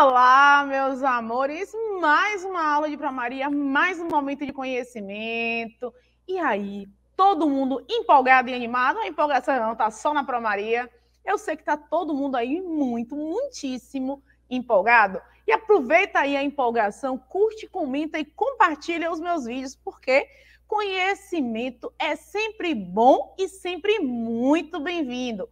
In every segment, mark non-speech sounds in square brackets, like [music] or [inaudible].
Olá, meus amores! Mais uma aula de Pra Maria, mais um momento de conhecimento. E aí, todo mundo empolgado e animado? A empolgação não tá só na Pra Maria. Eu sei que tá todo mundo aí muito, muitíssimo empolgado. E aproveita aí a empolgação, curte, comenta e compartilha os meus vídeos, porque conhecimento é sempre bom e sempre muito bem-vindo.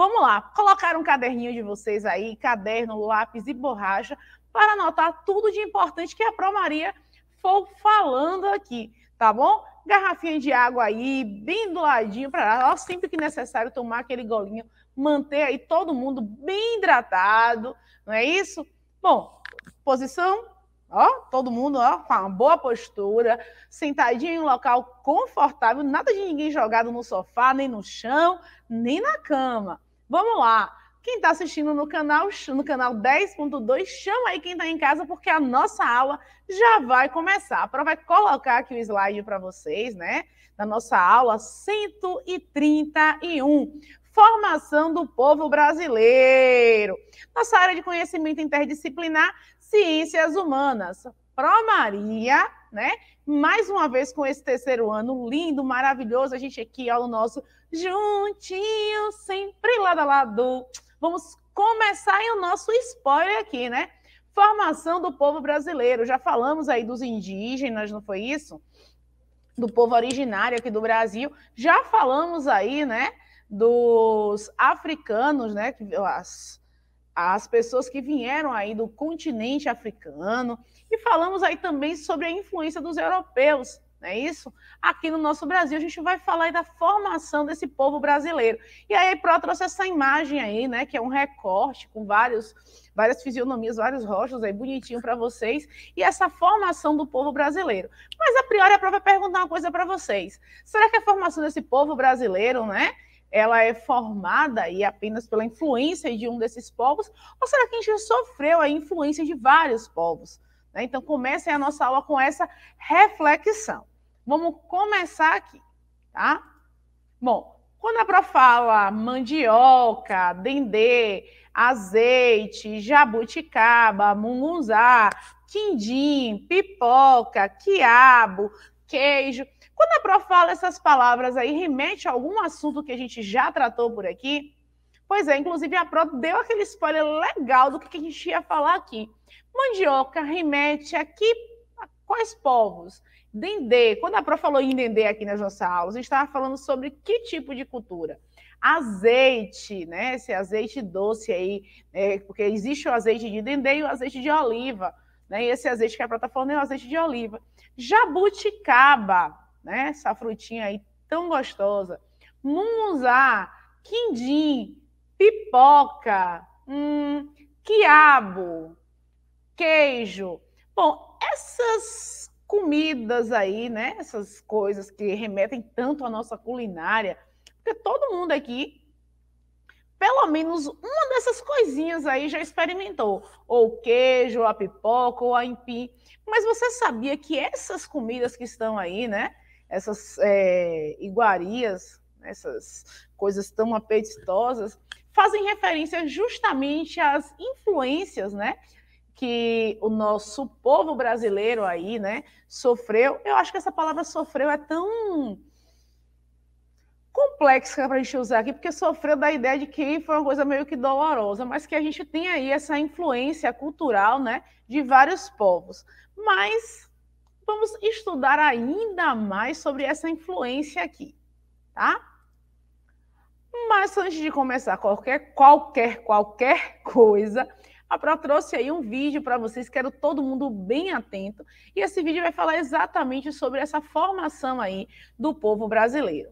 Vamos lá, colocar um caderninho de vocês aí, caderno, lápis e borracha, para anotar tudo de importante que a Pro Maria for falando aqui, tá bom? Garrafinha de água aí, bem do ladinho para sempre que necessário tomar aquele golinho, manter aí todo mundo bem hidratado, não é isso? Bom, posição, ó, todo mundo ó, com uma boa postura, sentadinho em um local confortável, nada de ninguém jogado no sofá, nem no chão, nem na cama. Vamos lá. Quem está assistindo no canal, no canal 10.2, chama aí quem está em casa, porque a nossa aula já vai começar. A Pro vai é colocar aqui o slide para vocês, né? Da nossa aula 131. Formação do povo brasileiro. Nossa área de conhecimento interdisciplinar, ciências humanas. Maria, né? Mais uma vez com esse terceiro ano lindo, maravilhoso, a gente aqui ao nosso juntinho, sempre lado a lado. Vamos começar o nosso spoiler aqui, né? Formação do povo brasileiro. Já falamos aí dos indígenas, não foi isso? Do povo originário aqui do Brasil. Já falamos aí, né? Dos africanos, né? As, as pessoas que vieram aí do continente africano e falamos aí também sobre a influência dos europeus, não é isso? Aqui no nosso Brasil a gente vai falar aí da formação desse povo brasileiro. E aí Pro trouxe essa imagem aí, né, que é um recorte com vários várias fisionomias, vários rostos aí bonitinho para vocês e essa formação do povo brasileiro. Mas a priori a prova vai perguntar uma coisa para vocês. Será que a formação desse povo brasileiro, né, ela é formada e apenas pela influência de um desses povos, ou será que a gente sofreu a influência de vários povos? Né? Então, comecem a nossa aula com essa reflexão. Vamos começar aqui, tá? Bom, quando a Pro fala mandioca, dendê, azeite, jabuticaba, mungunzá, quindim, pipoca, quiabo, queijo, quando a Pro fala essas palavras aí, remete a algum assunto que a gente já tratou por aqui? Pois é, inclusive a Pro deu aquele spoiler legal do que a gente ia falar aqui. Mandioca remete a que a quais povos? Dendê. Quando a Pro falou em dendê aqui nas nossas aulas, a gente estava falando sobre que tipo de cultura? Azeite, né? Esse azeite doce aí, né? porque existe o azeite de dendê e o azeite de oliva. Né? E esse azeite que a prof está falando é o azeite de oliva. Jabuticaba, né? Essa frutinha aí tão gostosa. Mungunzá, quindim, pipoca, hum, quiabo, queijo. Bom, essas comidas aí, né? Essas coisas que remetem tanto à nossa culinária, porque todo mundo aqui pelo menos uma dessas coisinhas aí já experimentou, ou queijo, ou a pipoca, ou a empim. Mas você sabia que essas comidas que estão aí, né? essas é, iguarias, né, essas coisas tão apetitosas, fazem referência justamente às influências, né? Que o nosso povo brasileiro aí, né, sofreu. Eu acho que essa palavra sofreu é tão complexa para a gente usar aqui, porque sofreu da ideia de que foi uma coisa meio que dolorosa, mas que a gente tem aí essa influência cultural, né, de vários povos. Mas vamos estudar ainda mais sobre essa influência aqui, tá? Mas antes de começar qualquer, qualquer, qualquer coisa, a Pro trouxe aí um vídeo para vocês, quero todo mundo bem atento. E esse vídeo vai falar exatamente sobre essa formação aí do povo brasileiro.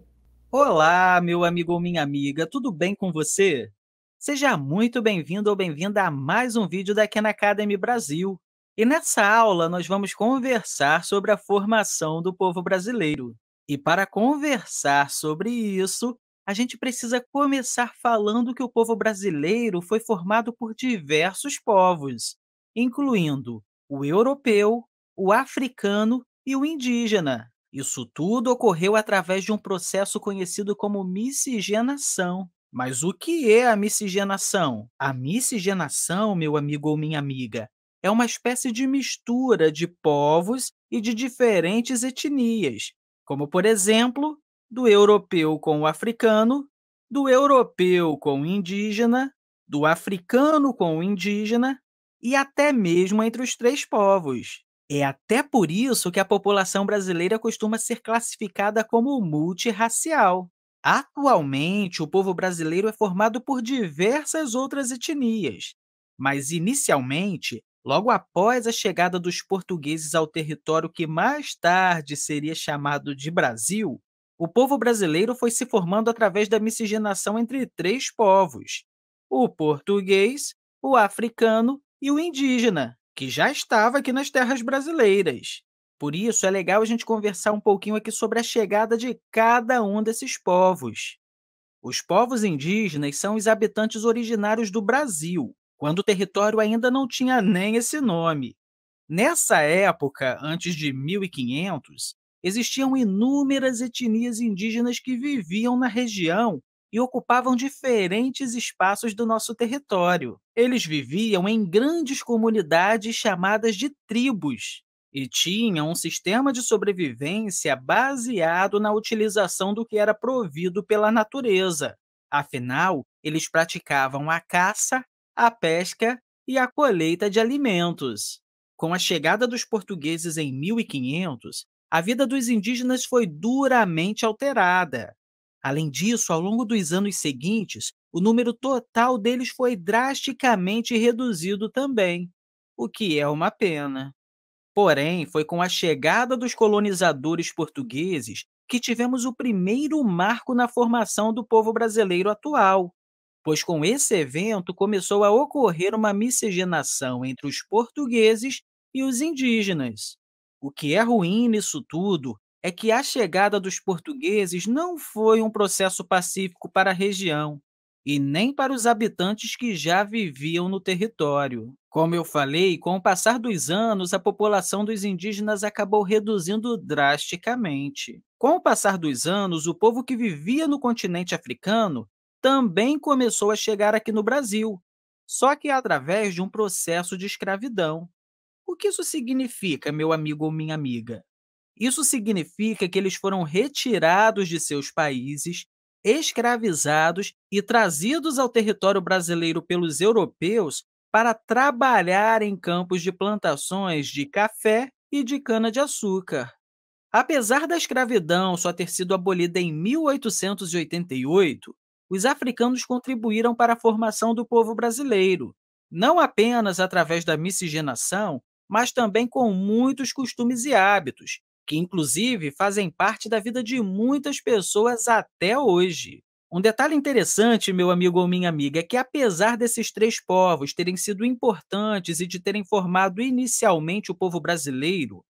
Olá, meu amigo ou minha amiga, tudo bem com você? Seja muito bem-vindo ou bem-vinda a mais um vídeo da Khan Academy Brasil. E nessa aula nós vamos conversar sobre a formação do povo brasileiro. E para conversar sobre isso, a gente precisa começar falando que o povo brasileiro foi formado por diversos povos, incluindo o europeu, o africano e o indígena. Isso tudo ocorreu através de um processo conhecido como miscigenação. Mas o que é a miscigenação? A miscigenação, meu amigo ou minha amiga, é uma espécie de mistura de povos e de diferentes etnias, como, por exemplo, do europeu com o africano, do europeu com o indígena, do africano com o indígena e até mesmo entre os três povos. É até por isso que a população brasileira costuma ser classificada como multirracial. Atualmente, o povo brasileiro é formado por diversas outras etnias, mas inicialmente logo após a chegada dos portugueses ao território que mais tarde seria chamado de Brasil, o povo brasileiro foi se formando através da miscigenação entre três povos: o português, o africano e o indígena, que já estava aqui nas terras brasileiras. Por isso, é legal a gente conversar um pouquinho aqui sobre a chegada de cada um desses povos. Os povos indígenas são os habitantes originários do Brasil, quando o território ainda não tinha nem esse nome. Nessa época, antes de 1500, existiam inúmeras etnias indígenas que viviam na região e ocupavam diferentes espaços do nosso território. Eles viviam em grandes comunidades chamadas de tribos e tinham um sistema de sobrevivência baseado na utilização do que era provido pela natureza. Afinal, eles praticavam a caça a pesca e a colheita de alimentos. Com a chegada dos portugueses em 1500, a vida dos indígenas foi duramente alterada. Além disso, ao longo dos anos seguintes, o número total deles foi drasticamente reduzido também, o que é uma pena. Porém, foi com a chegada dos colonizadores portugueses que tivemos o primeiro marco na formação do povo brasileiro atual, pois com esse evento começou a ocorrer uma miscigenação entre os portugueses e os indígenas. O que é ruim nisso tudo é que a chegada dos portugueses não foi um processo pacífico para a região e nem para os habitantes que já viviam no território. Como eu falei, com o passar dos anos, a população dos indígenas acabou reduzindo drasticamente. Com o passar dos anos, o povo que vivia no continente africano também começou a chegar aqui no Brasil, só que através de um processo de escravidão. O que isso significa, meu amigo ou minha amiga? Isso significa que eles foram retirados de seus países, escravizados e trazidos ao território brasileiro pelos europeus para trabalhar em campos de plantações de café e de cana-de-açúcar. Apesar da escravidão só ter sido abolida em 1888, os africanos contribuíram para a formação do povo brasileiro, não apenas através da miscigenação, mas também com muitos costumes e hábitos, que inclusive fazem parte da vida de muitas pessoas até hoje. Um detalhe interessante, meu amigo ou minha amiga, é que apesar desses três povos terem sido importantes e de terem formado inicialmente o povo brasileiro,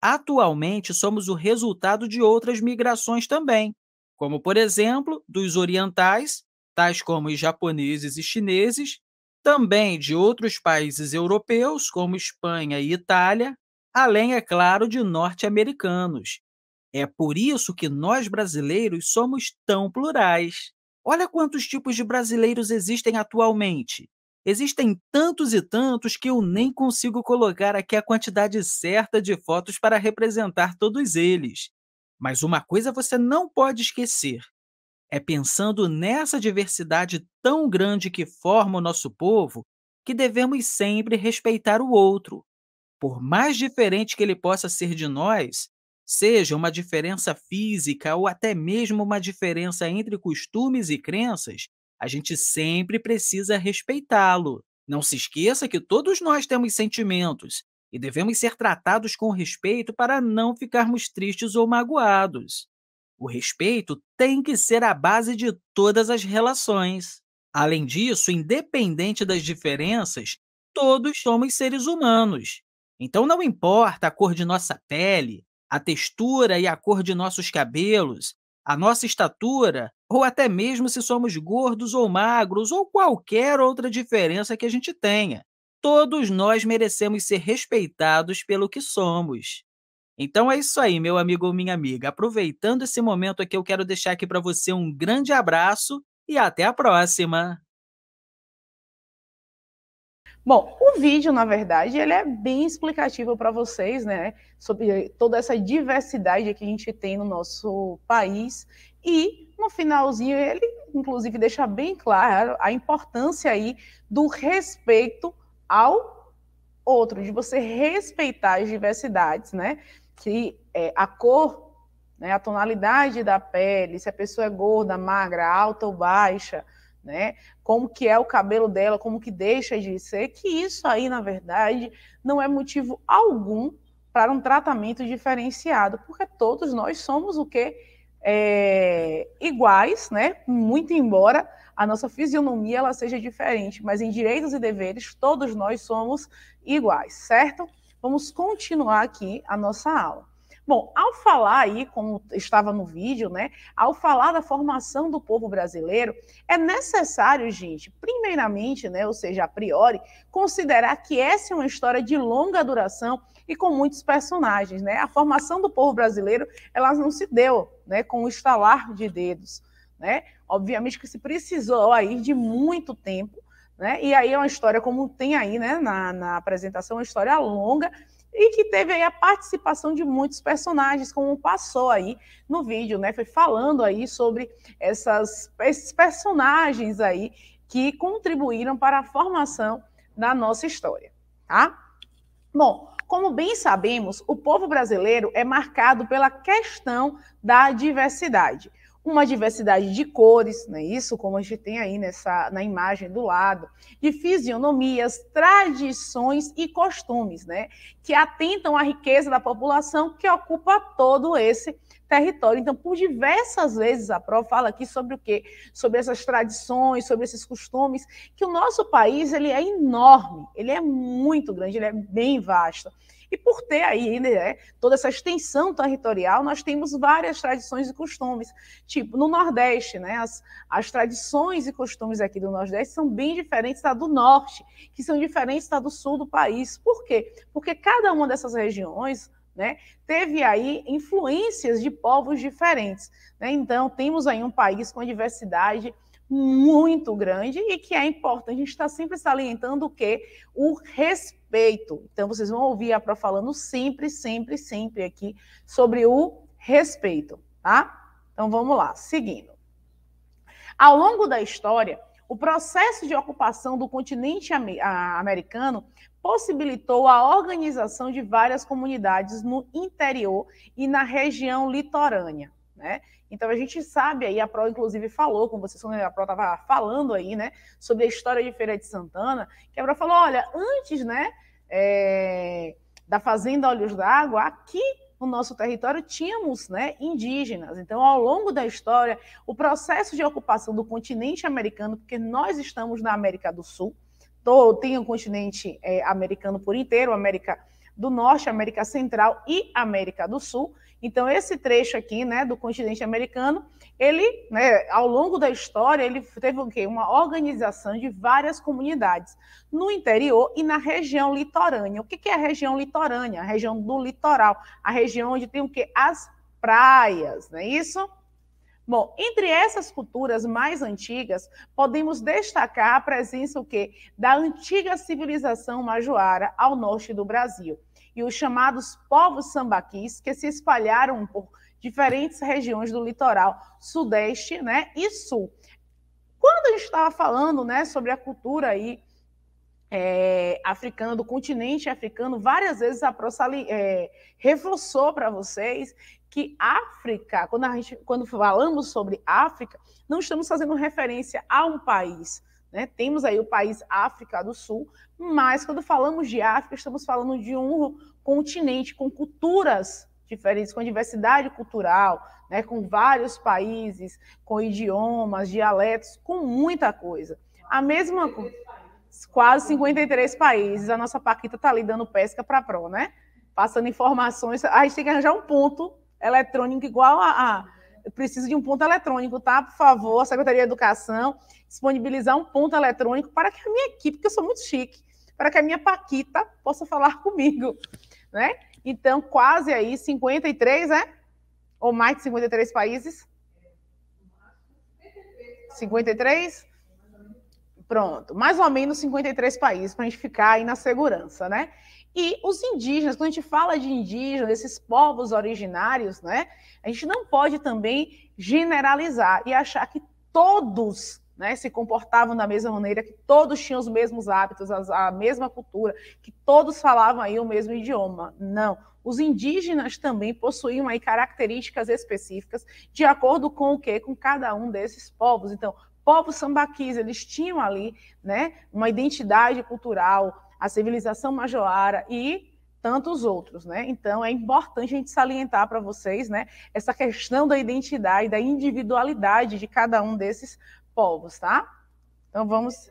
atualmente somos o resultado de outras migrações também, como, por exemplo, dos orientais, tais como os japoneses e chineses, também de outros países europeus, como Espanha e Itália, além, é claro, de norte-americanos. É por isso que nós brasileiros somos tão plurais. Olha quantos tipos de brasileiros existem atualmente. Existem tantos e tantos que eu nem consigo colocar aqui a quantidade certa de fotos para representar todos eles. Mas uma coisa você não pode esquecer: é pensando nessa diversidade tão grande que forma o nosso povo que devemos sempre respeitar o outro. Por mais diferente que ele possa ser de nós, seja uma diferença física ou até mesmo uma diferença entre costumes e crenças, a gente sempre precisa respeitá-lo. Não se esqueça que todos nós temos sentimentos, e devemos ser tratados com respeito para não ficarmos tristes ou magoados. O respeito tem que ser a base de todas as relações. Além disso, independente das diferenças, todos somos seres humanos. Então não importa a cor de nossa pele, a textura e a cor de nossos cabelos, a nossa estatura, ou até mesmo se somos gordos ou magros, ou qualquer outra diferença que a gente tenha todos nós merecemos ser respeitados pelo que somos. Então é isso aí, meu amigo ou minha amiga. Aproveitando esse momento aqui, eu quero deixar aqui para você um grande abraço e até a próxima. Bom, o vídeo, na verdade, ele é bem explicativo para vocês, né, sobre toda essa diversidade que a gente tem no nosso país e no finalzinho ele inclusive deixa bem claro a importância aí do respeito ao outro, de você respeitar as diversidades, né? Que é, a cor, né, a tonalidade da pele, se a pessoa é gorda, magra, alta ou baixa, né? Como que é o cabelo dela, como que deixa de ser, que isso aí, na verdade, não é motivo algum para um tratamento diferenciado, porque todos nós somos o que é, iguais, né? Muito embora a nossa fisionomia ela seja diferente, mas em direitos e deveres todos nós somos iguais, certo? Vamos continuar aqui a nossa aula. Bom, ao falar aí, como estava no vídeo, né? Ao falar da formação do povo brasileiro, é necessário, gente, primeiramente, né, ou seja, a priori, considerar que essa é uma história de longa duração e com muitos personagens, né? A formação do povo brasileiro, ela não se deu, né, com o estalar de dedos. Né? Obviamente que se precisou aí de muito tempo, né? E aí é uma história, como tem aí né, na, na apresentação, é uma história longa e que teve aí a participação de muitos personagens, como passou aí no vídeo, né? Foi falando aí sobre essas, esses personagens aí que contribuíram para a formação da nossa história, tá? Bom, como bem sabemos, o povo brasileiro é marcado pela questão da diversidade uma diversidade de cores, né? isso como a gente tem aí nessa, na imagem do lado, de fisionomias, tradições e costumes, né? que atentam à riqueza da população que ocupa todo esse território. Então, por diversas vezes a Pro fala aqui sobre o quê? Sobre essas tradições, sobre esses costumes, que o nosso país ele é enorme, ele é muito grande, ele é bem vasto. E por ter aí né, toda essa extensão territorial, nós temos várias tradições e costumes. Tipo, no Nordeste, né, as, as tradições e costumes aqui do Nordeste são bem diferentes da do Norte, que são diferentes da do Sul do país. Por quê? Porque cada uma dessas regiões né, teve aí influências de povos diferentes. Né? Então, temos aí um país com diversidade diversidade muito grande e que é importante. A gente está sempre salientando o que? O respeito. Então, vocês vão ouvir a Pro falando sempre, sempre, sempre aqui sobre o respeito, tá? Então, vamos lá, seguindo. Ao longo da história, o processo de ocupação do continente americano possibilitou a organização de várias comunidades no interior e na região litorânea né? Então a gente sabe aí, a Pro inclusive falou, como vocês sabem, a Pro estava falando aí, né, sobre a história de Feira de Santana, que a Pro falou, olha, antes, né, é, da Fazenda Olhos d'Água, aqui no nosso território tínhamos né, indígenas. Então, ao longo da história, o processo de ocupação do continente americano, porque nós estamos na América do Sul, todo, tem o um continente é, americano por inteiro, América do Norte, América Central e América do Sul, então, esse trecho aqui, né, do continente americano, ele, né, ao longo da história, ele teve o quê? Uma organização de várias comunidades no interior e na região litorânea. O que, que é a região litorânea? A região do litoral, a região onde tem o quê? As praias, não é isso? Bom, entre essas culturas mais antigas, podemos destacar a presença o quê? da antiga civilização majoara ao norte do Brasil e os chamados povos sambaquis que se espalharam por diferentes regiões do litoral sudeste né, e sul. Quando a gente estava falando né, sobre a cultura aí, é, africano, do continente africano, várias vezes a Pro é, reforçou para vocês que África, quando, a gente, quando falamos sobre África, não estamos fazendo referência a um país. Né? Temos aí o país África do Sul, mas quando falamos de África, estamos falando de um continente com culturas diferentes, com diversidade cultural, né? com vários países, com idiomas, dialetos, com muita coisa. A mesma coisa. Quase 53 países. A nossa Paquita está ali dando pesca para a Pro, né? Passando informações. A gente tem que arranjar um ponto eletrônico igual a, a eu preciso de um ponto eletrônico, tá? Por favor, a Secretaria de Educação, disponibilizar um ponto eletrônico para que a minha equipe, que eu sou muito chique, para que a minha Paquita possa falar [laughs] comigo, né? Então, quase aí 53, né? Ou mais de 53 países? 53? Pronto, mais ou menos 53 países para a gente ficar aí na segurança, né? E os indígenas, quando a gente fala de indígenas, esses povos originários, né, a gente não pode também generalizar e achar que todos né, se comportavam da mesma maneira, que todos tinham os mesmos hábitos, a, a mesma cultura, que todos falavam aí o mesmo idioma. Não. Os indígenas também possuíam aí características específicas de acordo com o que com cada um desses povos. Então, povos sambaquis, eles tinham ali, né, uma identidade cultural, a civilização majoara e tantos outros, né? Então é importante a gente salientar para vocês, né, essa questão da identidade, da individualidade de cada um desses povos, tá? Então vamos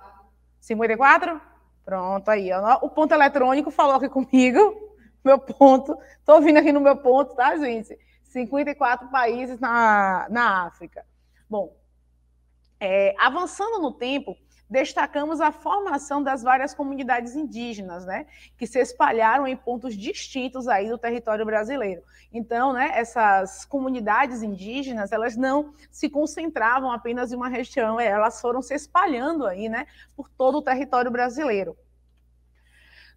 54? Pronto aí, o ponto eletrônico falou aqui comigo, [laughs] meu ponto. Tô vindo aqui no meu ponto, tá, gente? 54 países na, na África. Bom, é, avançando no tempo, destacamos a formação das várias comunidades indígenas, né, que se espalharam em pontos distintos aí do território brasileiro. Então, né, essas comunidades indígenas, elas não se concentravam apenas em uma região, elas foram se espalhando aí, né, por todo o território brasileiro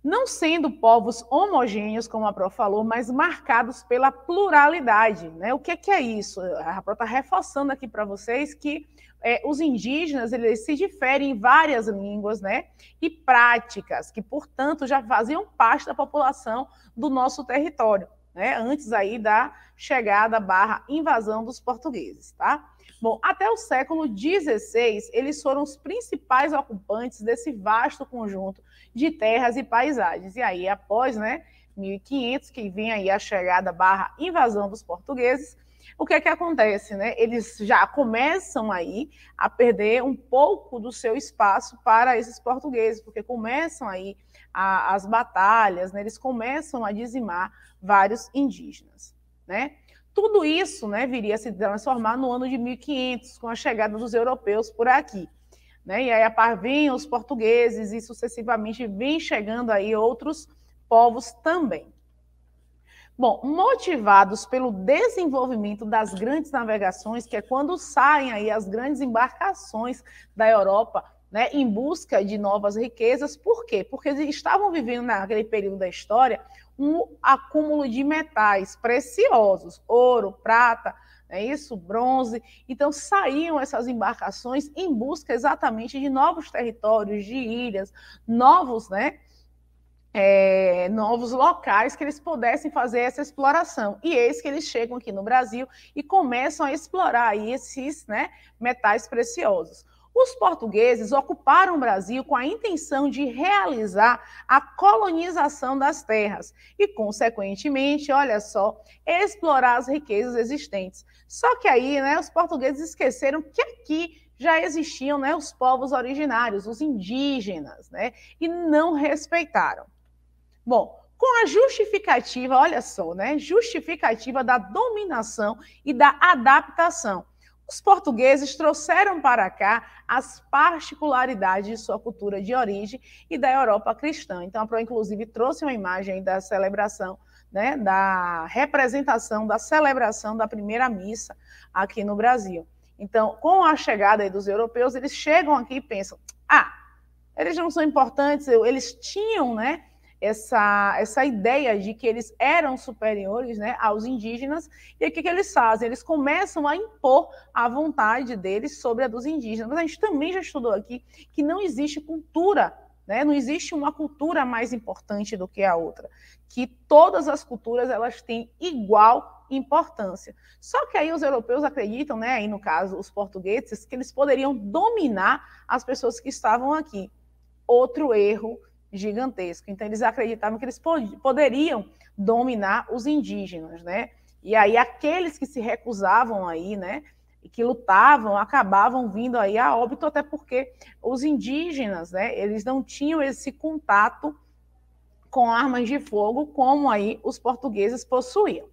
não sendo povos homogêneos, como a Prof falou, mas marcados pela pluralidade. Né? O que é, que é isso? A Prof está reforçando aqui para vocês que é, os indígenas eles se diferem em várias línguas né? e práticas, que, portanto, já faziam parte da população do nosso território, né? antes aí da chegada barra invasão dos portugueses. Tá? Bom, até o século XVI, eles foram os principais ocupantes desse vasto conjunto de terras e paisagens. E aí, após né, 1500, que vem aí a chegada barra invasão dos portugueses, o que é que acontece? Né? Eles já começam aí a perder um pouco do seu espaço para esses portugueses, porque começam aí a, as batalhas, né? eles começam a dizimar vários indígenas. Né? Tudo isso né, viria a se transformar no ano de 1500, com a chegada dos europeus por aqui. Né? E aí, a par vem os portugueses e sucessivamente vem chegando aí outros povos também. Bom, motivados pelo desenvolvimento das grandes navegações, que é quando saem aí as grandes embarcações da Europa, né, em busca de novas riquezas, por quê? Porque eles estavam vivendo naquele período da história um acúmulo de metais preciosos, ouro, prata, é isso, bronze. Então saíam essas embarcações em busca exatamente de novos territórios, de ilhas, novos, né? É, novos locais que eles pudessem fazer essa exploração. E eis que eles chegam aqui no Brasil e começam a explorar esses né, metais preciosos. Os portugueses ocuparam o Brasil com a intenção de realizar a colonização das terras e, consequentemente, olha só, explorar as riquezas existentes. Só que aí, né, os portugueses esqueceram que aqui já existiam, né, os povos originários, os indígenas, né, e não respeitaram. Bom, com a justificativa, olha só, né, justificativa da dominação e da adaptação. Os portugueses trouxeram para cá as particularidades de sua cultura de origem e da Europa cristã. Então, a Pro, inclusive, trouxe uma imagem da celebração né, da representação, da celebração da primeira missa aqui no Brasil. Então, com a chegada dos europeus, eles chegam aqui e pensam: ah, eles não são importantes, eles tinham né, essa, essa ideia de que eles eram superiores né, aos indígenas, e o que, que eles fazem? Eles começam a impor a vontade deles sobre a dos indígenas. Mas a gente também já estudou aqui que não existe cultura né? Não existe uma cultura mais importante do que a outra. Que todas as culturas elas têm igual importância. Só que aí os europeus acreditam, né? Aí no caso os portugueses, que eles poderiam dominar as pessoas que estavam aqui. Outro erro gigantesco. Então eles acreditavam que eles pod poderiam dominar os indígenas, né? E aí aqueles que se recusavam aí, né, que lutavam acabavam vindo aí a óbito, até porque os indígenas, né, eles não tinham esse contato com armas de fogo como aí os portugueses possuíam.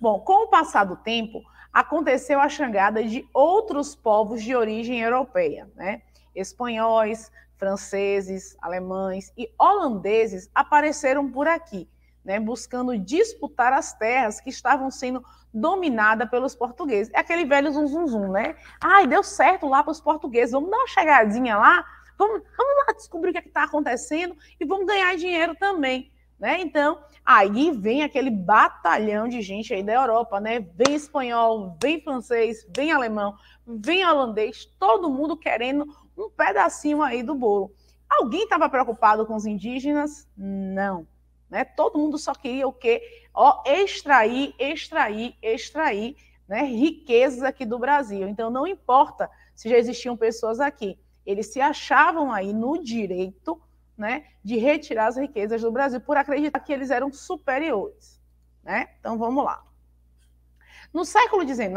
Bom, com o passar do tempo, aconteceu a chegada de outros povos de origem europeia, né? Espanhóis, franceses, alemães e holandeses apareceram por aqui, né, buscando disputar as terras que estavam sendo dominada pelos portugueses. É aquele velho zum, zum, zum né? Ai, deu certo lá para os portugueses, vamos dar uma chegadinha lá, vamos, vamos lá descobrir o que é está acontecendo e vamos ganhar dinheiro também. Né? Então, aí vem aquele batalhão de gente aí da Europa, né? Vem espanhol, vem francês, vem alemão, vem holandês, todo mundo querendo um pedacinho aí do bolo. Alguém estava preocupado com os indígenas? Não. Né? Todo mundo só queria o quê? Ó, extrair, extrair, extrair né? riquezas aqui do Brasil. Então, não importa se já existiam pessoas aqui, eles se achavam aí no direito né, de retirar as riquezas do Brasil por acreditar que eles eram superiores. Né? Então, vamos lá. No século XIX,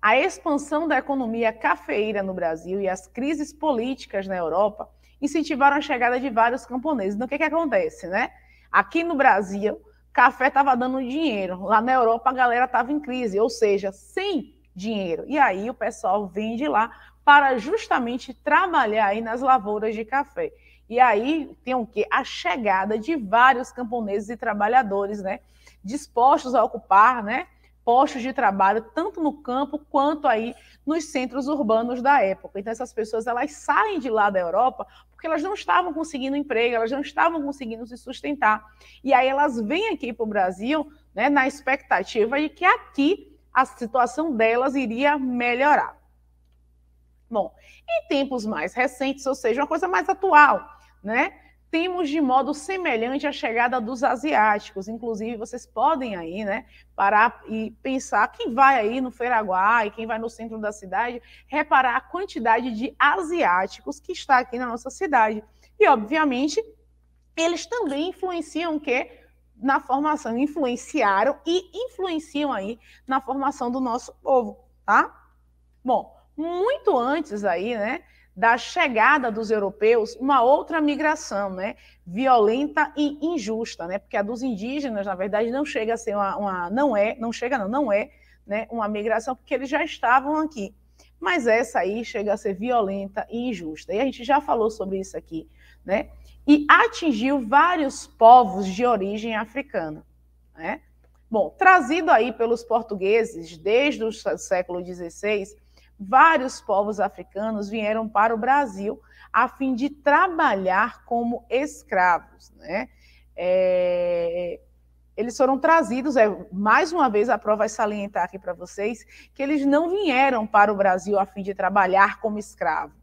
a expansão da economia cafeira no Brasil e as crises políticas na Europa incentivaram a chegada de vários camponeses. Então, o que, que acontece, né? Aqui no Brasil, café estava dando dinheiro. Lá na Europa, a galera estava em crise, ou seja, sem dinheiro. E aí o pessoal vem de lá para justamente trabalhar aí nas lavouras de café. E aí tem o quê? A chegada de vários camponeses e trabalhadores, né? Dispostos a ocupar, né? Postos de trabalho, tanto no campo quanto aí nos centros urbanos da época. Então, essas pessoas elas saem de lá da Europa porque elas não estavam conseguindo emprego, elas não estavam conseguindo se sustentar. E aí elas vêm aqui para o Brasil né, na expectativa de que aqui a situação delas iria melhorar. Bom, em tempos mais recentes, ou seja, uma coisa mais atual, né? temos de modo semelhante a chegada dos asiáticos. Inclusive, vocês podem aí, né, parar e pensar quem vai aí no Feiraguá e quem vai no centro da cidade, reparar a quantidade de asiáticos que está aqui na nossa cidade. E, obviamente, eles também influenciam o quê? Na formação, influenciaram e influenciam aí na formação do nosso povo, tá? Bom, muito antes aí, né, da chegada dos europeus uma outra migração, né? Violenta e injusta, né? Porque a dos indígenas, na verdade, não chega a ser uma, uma não é, não chega não, não é, né? Uma migração porque eles já estavam aqui. Mas essa aí chega a ser violenta e injusta. E a gente já falou sobre isso aqui, né? E atingiu vários povos de origem africana, né? Bom, trazido aí pelos portugueses desde o século XVI, vários povos africanos vieram para o Brasil a fim de trabalhar como escravos. Né? É, eles foram trazidos, é, mais uma vez a prova vai é salientar aqui para vocês, que eles não vieram para o Brasil a fim de trabalhar como escravo.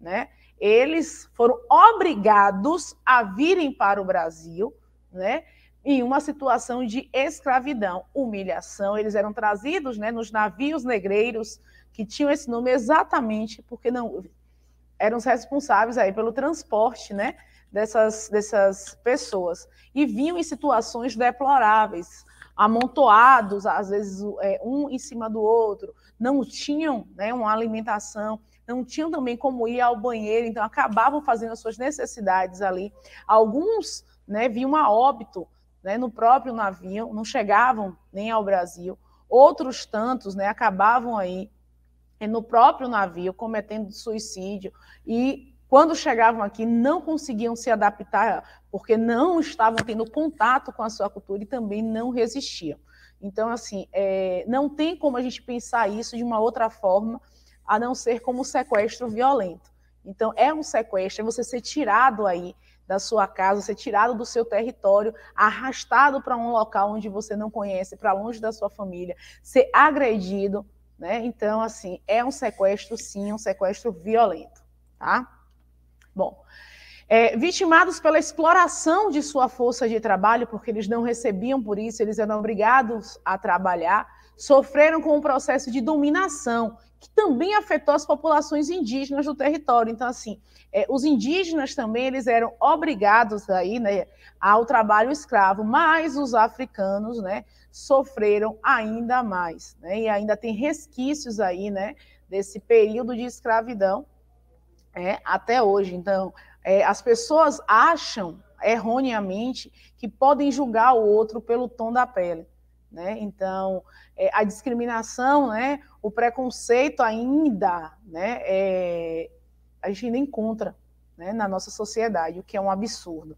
Né? Eles foram obrigados a virem para o Brasil né? em uma situação de escravidão, humilhação. Eles eram trazidos né, nos navios negreiros, que tinham esse nome exatamente porque não eram os responsáveis aí pelo transporte né, dessas, dessas pessoas. E vinham em situações deploráveis, amontoados, às vezes é, um em cima do outro, não tinham né, uma alimentação não tinham também como ir ao banheiro, então acabavam fazendo as suas necessidades ali. Alguns né, vinham a óbito né, no próprio navio, não chegavam nem ao Brasil. Outros tantos né, acabavam aí eh, no próprio navio, cometendo suicídio. E quando chegavam aqui, não conseguiam se adaptar, porque não estavam tendo contato com a sua cultura e também não resistiam. Então, assim, é, não tem como a gente pensar isso de uma outra forma, a não ser como sequestro violento. Então, é um sequestro, é você ser tirado aí da sua casa, ser tirado do seu território, arrastado para um local onde você não conhece, para longe da sua família, ser agredido, né? Então, assim, é um sequestro, sim, um sequestro violento, tá? Bom, é, vitimados pela exploração de sua força de trabalho, porque eles não recebiam por isso, eles eram obrigados a trabalhar, sofreram com o um processo de dominação que também afetou as populações indígenas do território. Então, assim, é, os indígenas também eles eram obrigados aí, né, ao trabalho escravo, mas os africanos, né, sofreram ainda mais, né, e ainda tem resquícios aí, né, desse período de escravidão é, até hoje. Então, é, as pessoas acham erroneamente que podem julgar o outro pelo tom da pele. Né? Então, é, a discriminação, né, o preconceito ainda, né, é, a gente ainda encontra né? na nossa sociedade, o que é um absurdo.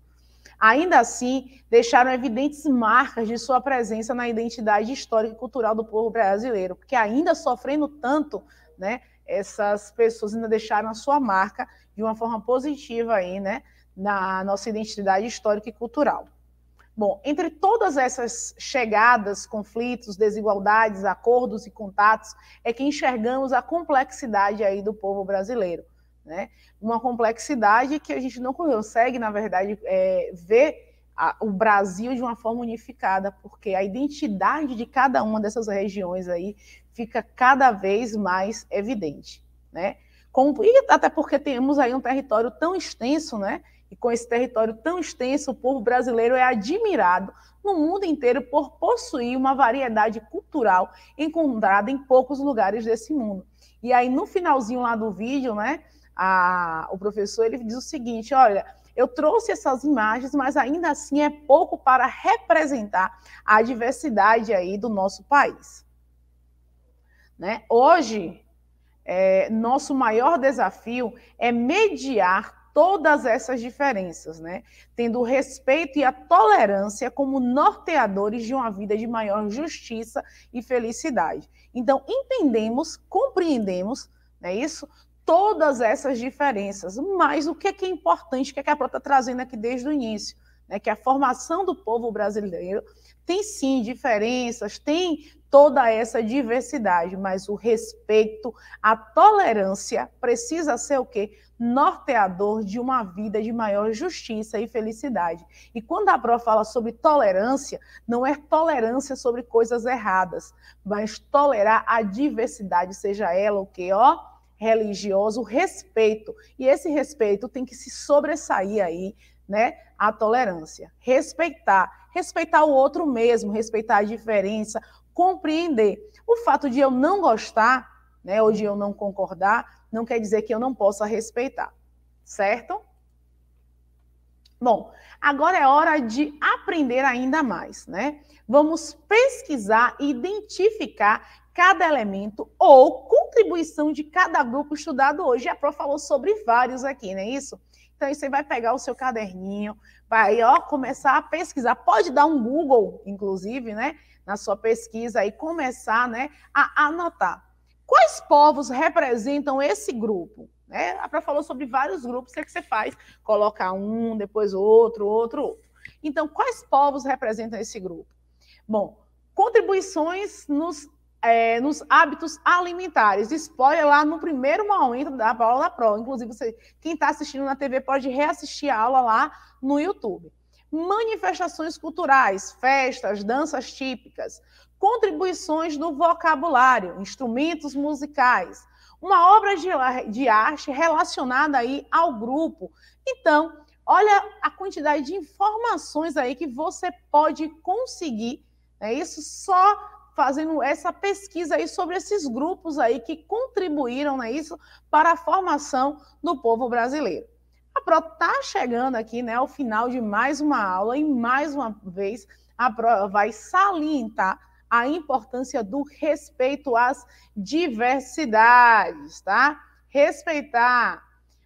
Ainda assim, deixaram evidentes marcas de sua presença na identidade histórica e cultural do povo brasileiro, porque ainda sofrendo tanto, né? essas pessoas ainda deixaram a sua marca de uma forma positiva aí, né? na nossa identidade histórica e cultural. Bom, entre todas essas chegadas, conflitos, desigualdades, acordos e contatos, é que enxergamos a complexidade aí do povo brasileiro. Né? Uma complexidade que a gente não consegue, na verdade, é, ver a, o Brasil de uma forma unificada, porque a identidade de cada uma dessas regiões aí fica cada vez mais evidente. Né? Com, e até porque temos aí um território tão extenso, né? E com esse território tão extenso, o povo brasileiro é admirado no mundo inteiro por possuir uma variedade cultural encontrada em poucos lugares desse mundo. E aí, no finalzinho lá do vídeo, né, a, o professor ele diz o seguinte: olha, eu trouxe essas imagens, mas ainda assim é pouco para representar a diversidade aí do nosso país. Né? Hoje, é, nosso maior desafio é mediar todas essas diferenças, né? tendo o respeito e a tolerância como norteadores de uma vida de maior justiça e felicidade. Então, entendemos, compreendemos, não é isso? Todas essas diferenças, mas o que é que é importante, o que, é que a Pró está trazendo aqui desde o início? Né, que a formação do povo brasileiro tem sim diferenças, tem toda essa diversidade, mas o respeito, a tolerância precisa ser o quê? Norteador de uma vida de maior justiça e felicidade. E quando a Pro fala sobre tolerância, não é tolerância sobre coisas erradas, mas tolerar a diversidade, seja ela o que, ó, religioso, respeito. E esse respeito tem que se sobressair aí, né? A tolerância. Respeitar. Respeitar o outro mesmo, respeitar a diferença, compreender. O fato de eu não gostar, né, ou de eu não concordar, não quer dizer que eu não possa respeitar, certo? Bom, agora é hora de aprender ainda mais, né? Vamos pesquisar e identificar cada elemento ou contribuição de cada grupo estudado hoje. A Pro falou sobre vários aqui, não é isso? Então, você vai pegar o seu caderninho, vai ó, começar a pesquisar. Pode dar um Google, inclusive, né? na sua pesquisa e começar né, a anotar. Quais povos representam esse grupo? Né? A Pra falou sobre vários grupos, o que, é que você faz? Coloca um, depois outro, outro, outro. Então, quais povos representam esse grupo? Bom, contribuições nos, é, nos hábitos alimentares. Spoiler lá no primeiro momento da aula da Pro. Inclusive, você, quem está assistindo na TV pode reassistir a aula lá no YouTube manifestações culturais, festas, danças típicas, contribuições no vocabulário, instrumentos musicais, uma obra de, arte relacionada aí ao grupo. Então, olha a quantidade de informações aí que você pode conseguir, é isso só fazendo essa pesquisa aí sobre esses grupos aí que contribuíram, né, isso para a formação do povo brasileiro. A Pro está chegando aqui né, ao final de mais uma aula e, mais uma vez, a Pro vai salientar a importância do respeito às diversidades, tá? Respeitar.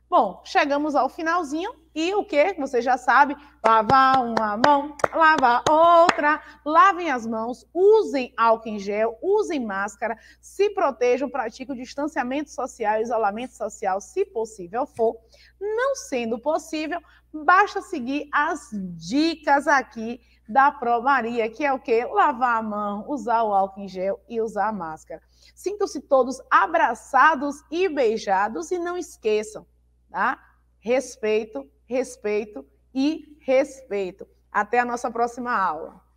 Bom, chegamos ao finalzinho e o que? Você já sabe, lavar uma mão, lavar outra, lavem as mãos, usem álcool em gel, usem máscara, se protejam, pratiquem o distanciamento social, isolamento social, se possível for. Não sendo possível, basta seguir as dicas aqui da Pro Maria, que é o que Lavar a mão, usar o álcool em gel e usar a máscara. Sintam-se todos abraçados e beijados e não esqueçam, tá? Respeito respeito e respeito. Até a nossa próxima aula.